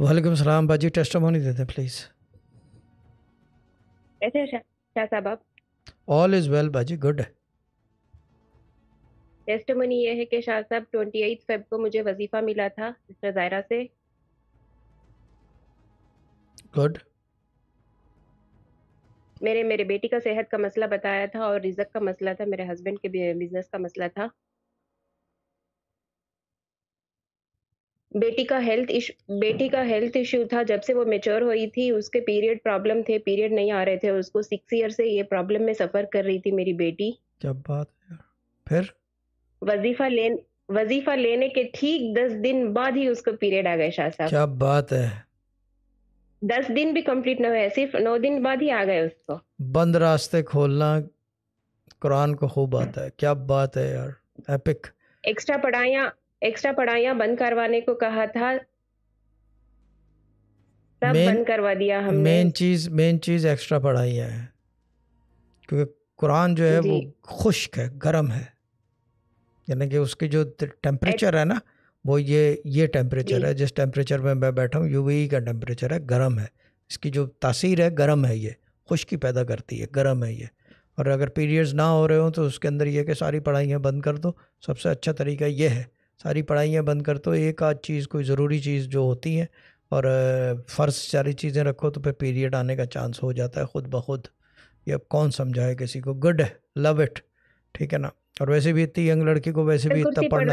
वालेकुम सलाम बाजी टेस्ट टेस्टमोनी दे दें प्लीज कैसे शाह साहब आप ऑल इज वेल बाजी गुड टेस्ट टेस्टमोनी ये है कि शाह साहब 28 फेब को मुझे वजीफा मिला था मिस्टर जायरा से गुड मेरे मेरे बेटी का सेहत का मसला बताया था और रिजक का मसला था मेरे हस्बैंड के बिजनेस का मसला था बेटी का हेल्थ इशू बेटी का हेल्थ इश्यू था जब से वो मेच्योर हुई थी उसके पीरियड प्रॉब्लम थे पीरियड नहीं आ रहे थे उसको सिक्स ईयर से ये प्रॉब्लम में सफ़र कर रही थी मेरी बेटी क्या बात है फिर वजीफा लेन वजीफा लेने के ठीक दस दिन बाद ही उसको पीरियड आ गए शाह साहब क्या बात है दस दिन भी कंप्लीट ना हुए सिर्फ नौ दिन बाद ही आ गए उसको बंद रास्ते खोलना कुरान को खूब आता है क्या बात है यार एपिक एक्स्ट्रा पढ़ाइयाँ एक्स्ट्रा पढ़ाइयाँ बंद करवाने को कहा था सब बंद करवा दिया हमने मेन चीज़ मेन चीज़ एक्स्ट्रा पढ़ाइयाँ है क्योंकि कुरान जो है वो खुश्क है गर्म है यानी कि उसकी जो टेम्परेचर है ना वो ये ये टेम्परेचर है जिस टेम्परेचर में मैं बैठा हूँ यूवीई e का टेम्परेचर है गर्म है इसकी जो तासीर है गर्म है ये खुश्की पैदा करती है गर्म है ये और अगर पीरियड्स ना हो रहे हो तो उसके अंदर ये कि सारी पढ़ाइयाँ बंद कर दो सबसे अच्छा तरीका ये है सारी पढ़ाइयाँ बंद कर दो एक आध चीज़ कोई ज़रूरी चीज़ जो होती है और फ़र्ज सारी चीज़ें रखो तो फिर पीरियड आने का चांस हो जाता है ख़ुद ब खुद ये अब कौन समझाए किसी को गुड है लव इट ठीक है ना और वैसे भी इतनी यंग लड़की को वैसे भी इतना पढ़ना